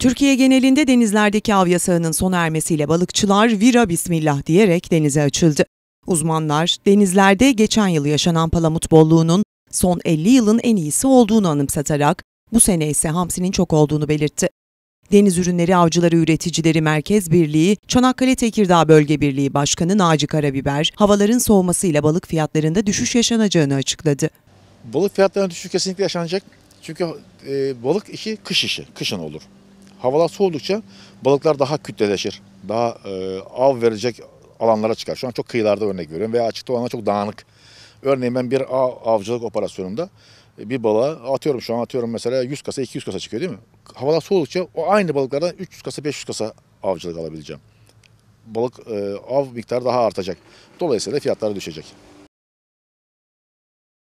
Türkiye genelinde denizlerdeki av yasağının sona ermesiyle balıkçılar vira bismillah diyerek denize açıldı. Uzmanlar denizlerde geçen yıl yaşanan palamut bolluğunun son 50 yılın en iyisi olduğunu anımsatarak bu sene ise hamsinin çok olduğunu belirtti. Deniz Ürünleri Avcıları Üreticileri Merkez Birliği, Çanakkale Tekirdağ Bölge Birliği Başkanı Naci Karabiber, havaların soğumasıyla balık fiyatlarında düşüş yaşanacağını açıkladı. Balık fiyatlarında düşüş kesinlikle yaşanacak. Çünkü e, balık işi kış işi, kışın olur. Havalar soğudukça balıklar daha kütleleşir. Daha e, av verecek alanlara çıkar. Şu an çok kıyılarda örnek veriyorum veya açıkta olanlar çok dağınık. Örneğin ben bir av, avcılık operasyonunda e, bir balığı atıyorum şu an atıyorum mesela 100 kasa 200 kasa çıkıyor değil mi? Havalar soğudukça o aynı balıklardan 300 kasa 500 kasa avcılık alabileceğim. Balık e, av miktarı daha artacak. Dolayısıyla fiyatları düşecek.